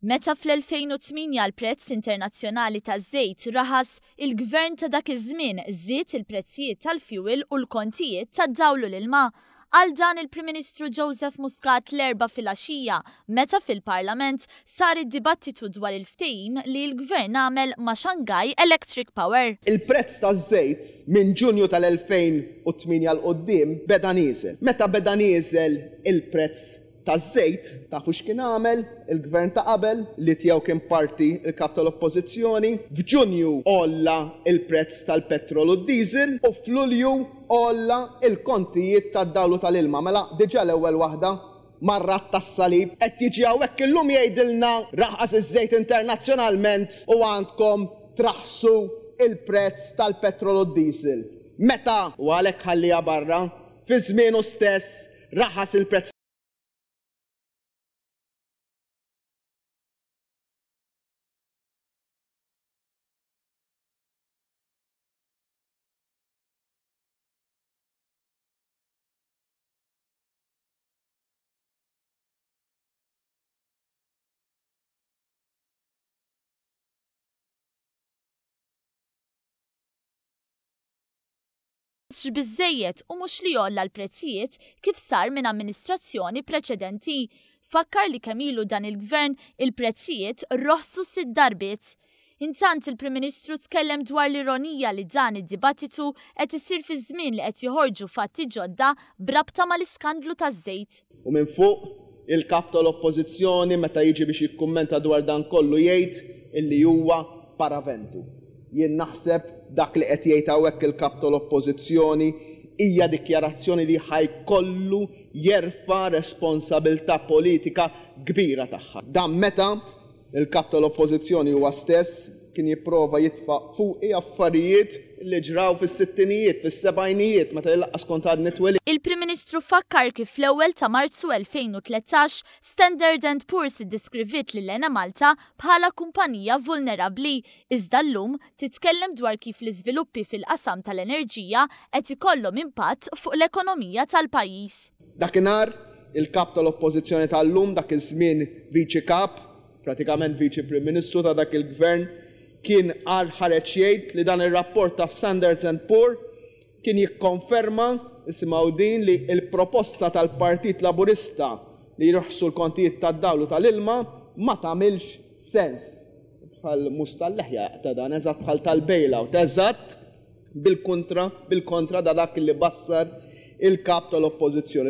Meta fl-2008 l-prezz internazzjonali ta' żejt raħas, il-gvern ta' dak iż-żmien żied il-prezzijiet tal-fuel u l-kontijiet ta' dawlu l-ilma. Għal dan il-Prim Ministru Joseph Muscat l-erba fil-axija, meta fil-Parlament sar id-dibattitu dwar il-ftehim li l-gvern għamel ma' Shanghai Electric Power. Il-prezz ta' żejt minn Ġunju tal-2008 l qoddim beda niżel. Meta beda niżel il-prezz ta' zejt ta' fux kien għamel il-gvern ta' qabel li tijaw kien parti il-kap tal-oppożizzjoni, f'Ġunju olla il-prezz tal-petrol u d-diesel u f'Lulju olla il-kontijiet tad-dawlu tal-ilma. Mela diġà l-ewwel waħda marra tas salib qed jiġi hawnhekk illum jgħidilna raħas iż-żejt internazzjonalment u għandkom traħsu il-prezz tal-petrol u d-diesel. Meta u għalhekk ħallija barra, fi żmienu stess raħas il-prezz x'biżejjed u mhux li jolla l-prezzijiet kif sar minn amministrazzjoni preċedenti. Fakkar li kamilu dan il-gvern il-prezzijiet rossu sid darbit. Intant il-Prim Ministru tkellem dwar l-ironija li dan id-dibattitu qed isir fi żmien li qed joħorġu fatti ġodda brabta mal-iskandlu taż-żejt. U minn fuq il-kap tal-oppożizzjoni meta jiġi biex jikkummenta dwar dan kollu jgħid illi huwa paraventu. Jien naħseb dak li qed jgħid hawnhekk il-kap tal-oppożizzjoni hija dikjarazzjoni li ħajkollu jerfa responsabilità politika kbira tagħha. Dan meta il-kap tal-oppożizzjoni huwa stess kien jipprova jitfa' fuq affarijiet li ġraw fis-sittinijiet, fis-sebajnijiet, meta jilaqqas kont kontad nitweli. Il-Prim Ministru fakkar kif l-ewwel ta' Marzu 2013 Standard and Poor's li l-ena Malta bħala kumpanija vulnerabbli iżda llum titkellem dwar kif l-iżviluppi fil-qasam tal-enerġija qed ikollhom impatt fuq l-ekonomija tal-pajjiż. Dakinhar il-kap tal-oppożizzjoni tal-lum dak iż-żmien viċi kap, pratikament viċi Prim Ministru ta' dak il-gvern kien għal ħareċ jgħid li dan ir-rapport ta' Standards and Poor kien jikkonferma isimaw din li il-proposta tal-Partit Laburista li jruħsu l-kontijiet tad-dawlu tal-ilma ma tagħmilx sens. Bħal mustalleħja ta' dan, eżatt bħal tal-bejlaw, eżatt bil-kontra, bil-kontra da dak li bassar il-kap tal-oppozizjoni.